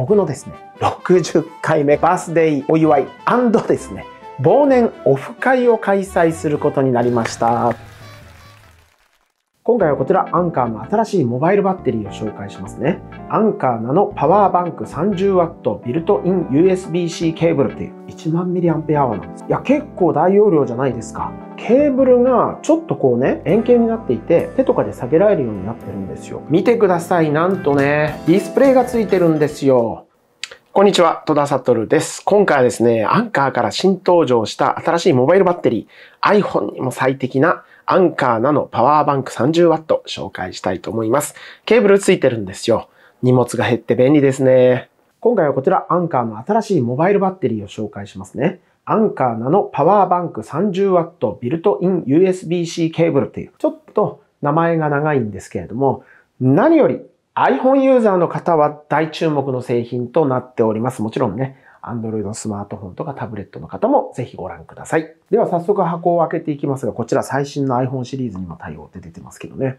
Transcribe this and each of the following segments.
僕のですね、60回目バースデーお祝いですね、忘年オフ会を開催することになりました。今回はこちらアンカーの新しいモバイルバッテリーを紹介しますね。アンカーナのパワーバンク 30W ビルトイン USB-C ケーブルっていう1万 mAh なんです。いや、結構大容量じゃないですか。ケーブルがちょっとこうね、円形になっていて、手とかで下げられるようになってるんですよ。見てください。なんとね、ディスプレイがついてるんですよ。こんにちは、戸田悟です。今回はですね、アンカーから新登場した新しいモバイルバッテリー、iPhone にも最適なアンカーナのパワーバンク 30W 紹介したいと思います。ケーブルついてるんですよ。荷物が減って便利ですね。今回はこちらアンカーの新しいモバイルバッテリーを紹介しますね。アンカーナのパワーバンク 30W ビルトイン USB-C ケーブルという、ちょっと名前が長いんですけれども、何より iPhone ユーザーの方は大注目の製品となっております。もちろんね、Android のスマートフォンとかタブレットの方もぜひご覧ください。では早速箱を開けていきますが、こちら最新の iPhone シリーズにも対応って出てますけどね。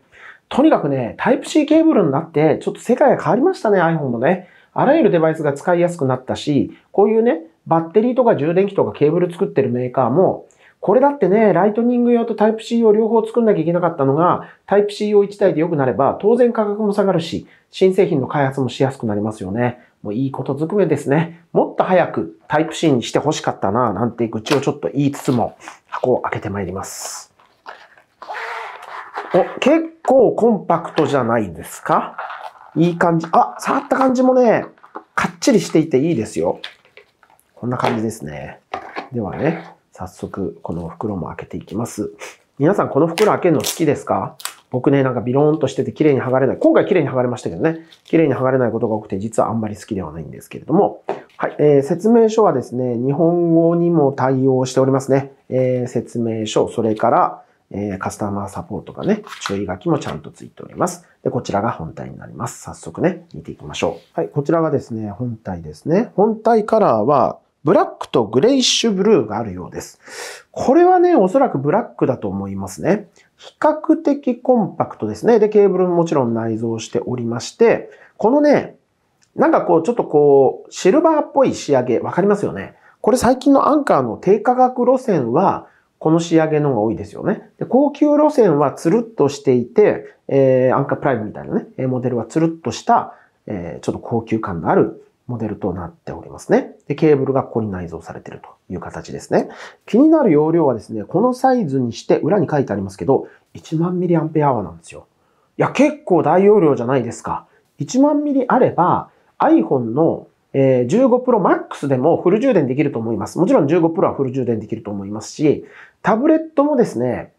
とにかくね、Type-C ケーブルになって、ちょっと世界が変わりましたね、iPhone もね。あらゆるデバイスが使いやすくなったし、こういうね、バッテリーとか充電器とかケーブル作ってるメーカーも、これだってね、ライトニング用と t y p e C を両方作んなきゃいけなかったのが、t y p e C 用1台で良くなれば、当然価格も下がるし、新製品の開発もしやすくなりますよね。もういいことずくめですね。もっと早くタイプ C にして欲しかったな、なんて愚痴をちょっと言いつつも、箱を開けてまいります。お、結構コンパクトじゃないですかいい感じ。あ、触った感じもね、かっちりしていていいですよ。こんな感じですね。ではね、早速この袋も開けていきます。皆さんこの袋開けるの好きですか僕ね、なんかビローンとしてて綺麗に剥がれない。今回綺麗に剥がれましたけどね。綺麗に剥がれないことが多くて、実はあんまり好きではないんですけれども。はい、えー、説明書はですね、日本語にも対応しておりますね。えー、説明書、それから、えー、カスタマーサポートがね、注意書きもちゃんとついております。で、こちらが本体になります。早速ね、見ていきましょう。はい、こちらがですね、本体ですね。本体カラーは、ブラックとグレイッシュブルーがあるようです。これはね、おそらくブラックだと思いますね。比較的コンパクトですね。で、ケーブルももちろん内蔵しておりまして、このね、なんかこう、ちょっとこう、シルバーっぽい仕上げ、わかりますよね。これ最近のアンカーの低価格路線は、この仕上げのが多いですよね。で高級路線はつるっとしていて、えー、アンカープライムみたいなね、モデルはつるっとした、えー、ちょっと高級感のあるモデルとなっておりますね。で、ケーブルがここに内蔵されているという形ですね。気になる容量はですね、このサイズにして裏に書いてありますけど、1万 mAh なんですよ。いや、結構大容量じゃないですか。1万 mAh あれば iPhone のえー、15 Pro Max でもフル充電できると思います。もちろん15 Pro はフル充電できると思いますし、タブレットもですね、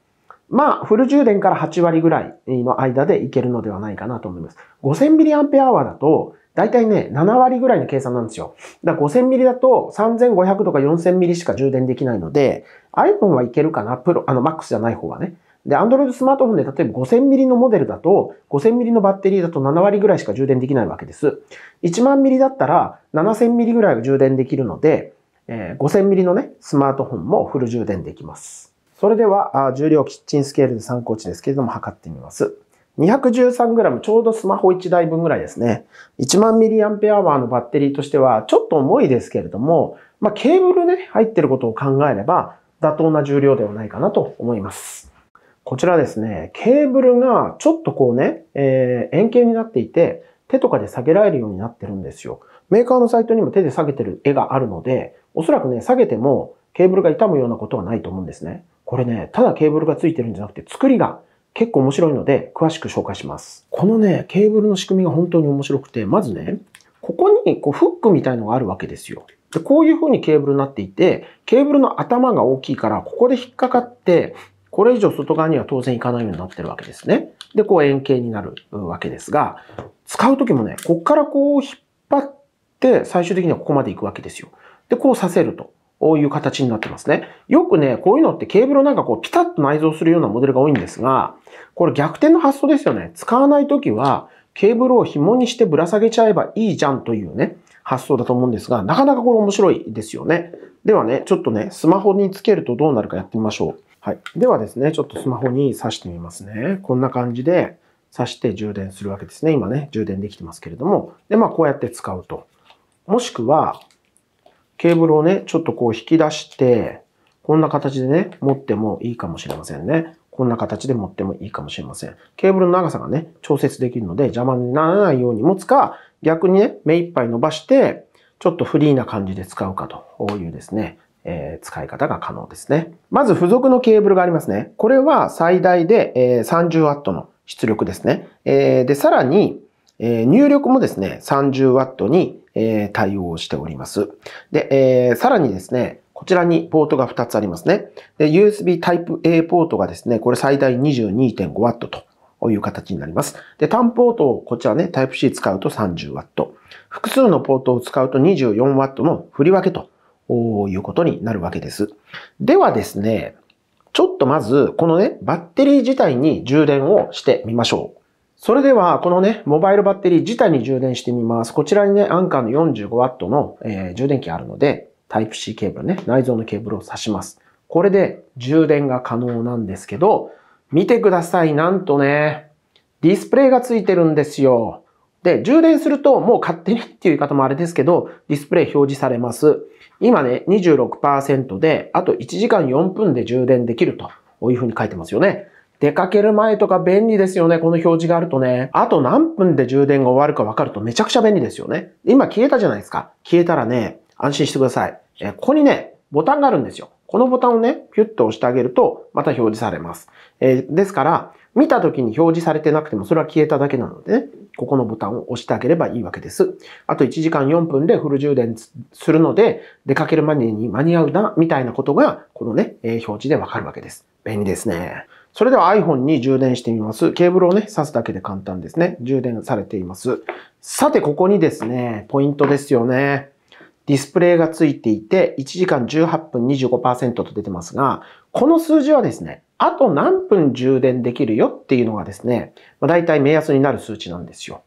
まあ、フル充電から8割ぐらいの間でいけるのではないかなと思います。5000mAh だと、大体ね、7割ぐらいの計算なんですよ。だから5000ミリだと3500とか4000ミリしか充電できないので、iPhone はいけるかな、プロ、あの、MAX じゃない方はね。で、Android スマートフォンで例えば5000ミリのモデルだと、5000ミリのバッテリーだと7割ぐらいしか充電できないわけです。1万ミリだったら7000ミリぐらいは充電できるので、えー、5000ミリのね、スマートフォンもフル充電できます。それでは、重量キッチンスケールで参考値ですけれども測ってみます。213g ちょうどスマホ1台分ぐらいですね。1万 mAh のバッテリーとしてはちょっと重いですけれども、まあ、ケーブルね、入ってることを考えれば妥当な重量ではないかなと思います。こちらですね、ケーブルがちょっとこうね、えー、円形になっていて、手とかで下げられるようになってるんですよ。メーカーのサイトにも手で下げてる絵があるので、おそらくね、下げてもケーブルが傷むようなことはないと思うんですね。これね、ただケーブルがついてるんじゃなくて、作りが結構面白いので詳しく紹介します。このね、ケーブルの仕組みが本当に面白くて、まずね、ここにこうフックみたいのがあるわけですよ。でこういう風にケーブルになっていて、ケーブルの頭が大きいから、ここで引っかかって、これ以上外側には当然いかないようになってるわけですね。で、こう円形になるわけですが、使う時もね、こっからこう引っ張って、最終的にはここまで行くわけですよ。で、こうさせると。こういう形になってますね。よくね、こういうのってケーブルをなんかこうピタッと内蔵するようなモデルが多いんですが、これ逆転の発想ですよね。使わないときはケーブルを紐にしてぶら下げちゃえばいいじゃんというね、発想だと思うんですが、なかなかこれ面白いですよね。ではね、ちょっとね、スマホにつけるとどうなるかやってみましょう。はい。ではですね、ちょっとスマホに挿してみますね。こんな感じで挿して充電するわけですね。今ね、充電できてますけれども。で、まあこうやって使うと。もしくは、ケーブルをね、ちょっとこう引き出して、こんな形でね、持ってもいいかもしれませんね。こんな形で持ってもいいかもしれません。ケーブルの長さがね、調節できるので邪魔にならないように持つか、逆にね、目いっぱい伸ばして、ちょっとフリーな感じで使うかというですね、えー、使い方が可能ですね。まず付属のケーブルがありますね。これは最大で、え 30W の出力ですね。えで、さらに、え入力もですね、30W にえー、対応しております。で、えー、さらにですね、こちらにポートが2つありますね。で、USB Type-A ポートがですね、これ最大 22.5W という形になります。で、単ポートをこちらね、Type-C 使うと 30W。複数のポートを使うと 24W の振り分けということになるわけです。ではですね、ちょっとまず、このね、バッテリー自体に充電をしてみましょう。それでは、このね、モバイルバッテリー自体に充電してみます。こちらにね、アンカーの 45W の、えー、充電器あるので、Type-C ケーブルね、内蔵のケーブルを挿します。これで充電が可能なんですけど、見てください。なんとね、ディスプレイがついてるんですよ。で、充電するともう勝手にっていう言い方もあれですけど、ディスプレイ表示されます。今ね、26%で、あと1時間4分で充電できるというふうに書いてますよね。出かける前とか便利ですよね。この表示があるとね。あと何分で充電が終わるかわかるとめちゃくちゃ便利ですよね。今消えたじゃないですか。消えたらね、安心してください。えここにね、ボタンがあるんですよ。このボタンをね、ピュッと押してあげると、また表示されます。えー、ですから、見た時に表示されてなくても、それは消えただけなのでね、ここのボタンを押してあげればいいわけです。あと1時間4分でフル充電するので、出かけるまでに間に合うな、みたいなことが、このね、えー、表示でわかるわけです。便利ですね。それでは iPhone に充電してみます。ケーブルをね、挿すだけで簡単ですね。充電されています。さて、ここにですね、ポイントですよね。ディスプレイがついていて、1時間18分25%と出てますが、この数字はですね、あと何分充電できるよっていうのがですね、まあ、大体目安になる数値なんですよ。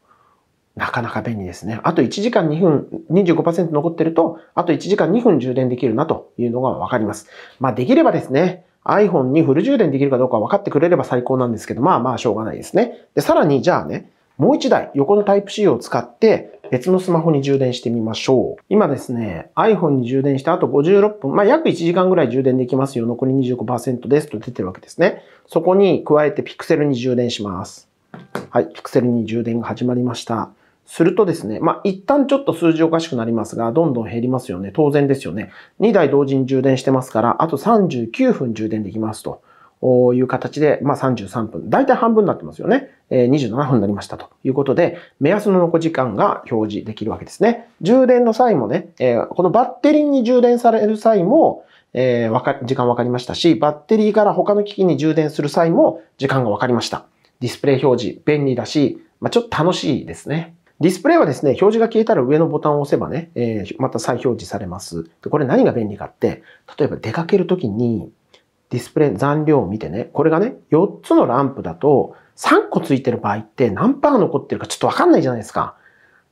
なかなか便利ですね。あと1時間2分、25%残ってると、あと1時間2分充電できるなというのがわかります。まあできればですね、iPhone にフル充電できるかどうか分かってくれれば最高なんですけど、まあまあしょうがないですね。で、さらにじゃあね、もう一台横の Type-C を使って別のスマホに充電してみましょう。今ですね、iPhone に充電した後56分、まあ約1時間ぐらい充電できますよ。残り25%ですと出てるわけですね。そこに加えて Pixel に充電します。はい、Pixel に充電が始まりました。するとですね、まあ、一旦ちょっと数字おかしくなりますが、どんどん減りますよね。当然ですよね。2台同時に充電してますから、あと39分充電できますと。いう形で、まあ、33分。だいたい半分になってますよね。えー、27分になりましたということで、目安の残時間が表示できるわけですね。充電の際もね、えー、このバッテリーに充電される際も、えー、わか、時間わかりましたし、バッテリーから他の機器に充電する際も時間がわかりました。ディスプレイ表示、便利だし、まあ、ちょっと楽しいですね。ディスプレイはですね、表示が消えたら上のボタンを押せばね、えー、また再表示されます。で、これ何が便利かって、例えば出かけるときに、ディスプレイ残量を見てね、これがね、4つのランプだと、3個ついてる場合って何パー残ってるかちょっとわかんないじゃないですか。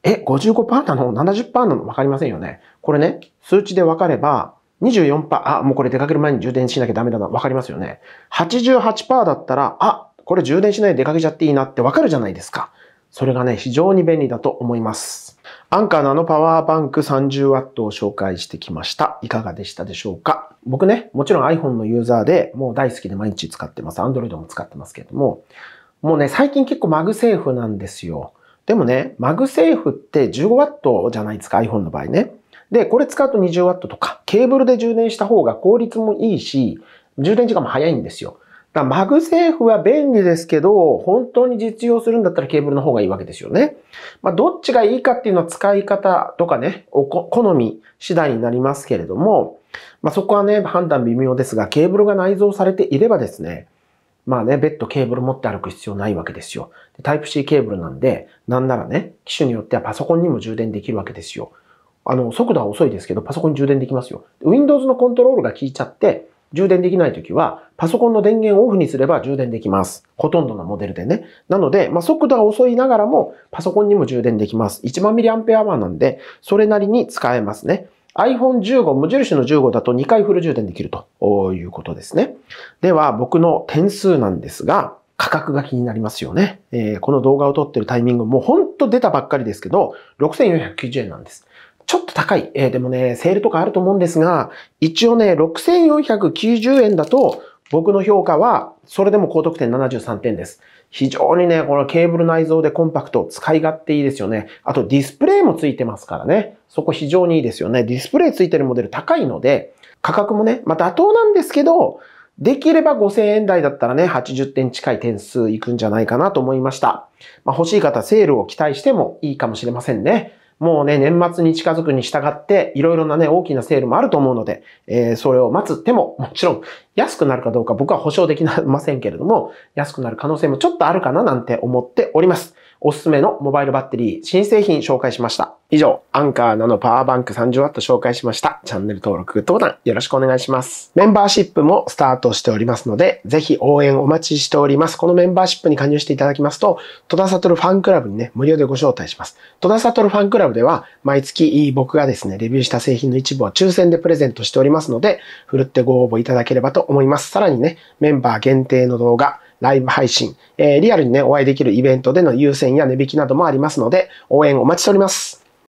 え、55%なの ?70% なのわかりませんよね。これね、数値でわかれば、24%、あ、もうこれ出かける前に充電しなきゃダメだな。わかりますよね。88%だったら、あ、これ充電しないで出かけちゃっていいなってわかるじゃないですか。それがね、非常に便利だと思います。アンカーのあのパワーバンク 30W を紹介してきました。いかがでしたでしょうか僕ね、もちろん iPhone のユーザーでもう大好きで毎日使ってます。Android も使ってますけども、もうね、最近結構マグセーフなんですよ。でもね、マグセーフって 15W じゃないですか、iPhone の場合ね。で、これ使うと 20W とか、ケーブルで充電した方が効率もいいし、充電時間も早いんですよ。だマグセーフは便利ですけど、本当に実用するんだったらケーブルの方がいいわけですよね。まあ、どっちがいいかっていうのは使い方とかね、おこ、好み次第になりますけれども、まあ、そこはね、判断微妙ですが、ケーブルが内蔵されていればですね、まあね、別途ケーブル持って歩く必要ないわけですよ。タイプ C ケーブルなんで、なんならね、機種によってはパソコンにも充電できるわけですよ。あの、速度は遅いですけど、パソコンに充電できますよ。Windows のコントロールが効いちゃって、充電できない時は、パソコンの電源をオフにすれば充電できます。ほとんどのモデルでね。なので、まあ、速度が遅いながらも、パソコンにも充電できます。1万 mAh なんで、それなりに使えますね。iPhone15、無印の15だと2回フル充電できるということですね。では、僕の点数なんですが、価格が気になりますよね。えー、この動画を撮ってるタイミング、もうほんと出たばっかりですけど、6490円なんです。ちょっと高い。えー、でもね、セールとかあると思うんですが、一応ね、6490円だと、僕の評価は、それでも高得点73点です。非常にね、このケーブル内蔵でコンパクト、使い勝手いいですよね。あとディスプレイもついてますからね。そこ非常にいいですよね。ディスプレイついてるモデル高いので、価格もね、まあ妥当なんですけど、できれば5000円台だったらね、80点近い点数いくんじゃないかなと思いました。まあ欲しい方、セールを期待してもいいかもしれませんね。もうね、年末に近づくに従って、いろいろなね、大きなセールもあると思うので、えー、それを待つ手も、もちろん、安くなるかどうか僕は保証できませんけれども、安くなる可能性もちょっとあるかななんて思っております。おすすめのモバイルバッテリー、新製品紹介しました。以上、アンカーナのパワーバンク 30W 紹介しました。チャンネル登録、グッドボタンよろしくお願いします。メンバーシップもスタートしておりますので、ぜひ応援お待ちしております。このメンバーシップに加入していただきますと、戸田悟ファンクラブにね、無料でご招待します。戸田悟ファンクラブでは、毎月僕がですね、レビューした製品の一部を抽選でプレゼントしておりますので、ふるってご応募いただければと思います。さらにね、メンバー限定の動画、ライブ配信、えー、リアルにね、お会いできるイベントでの優先や値引きなどもありますので、応援お待ちしております。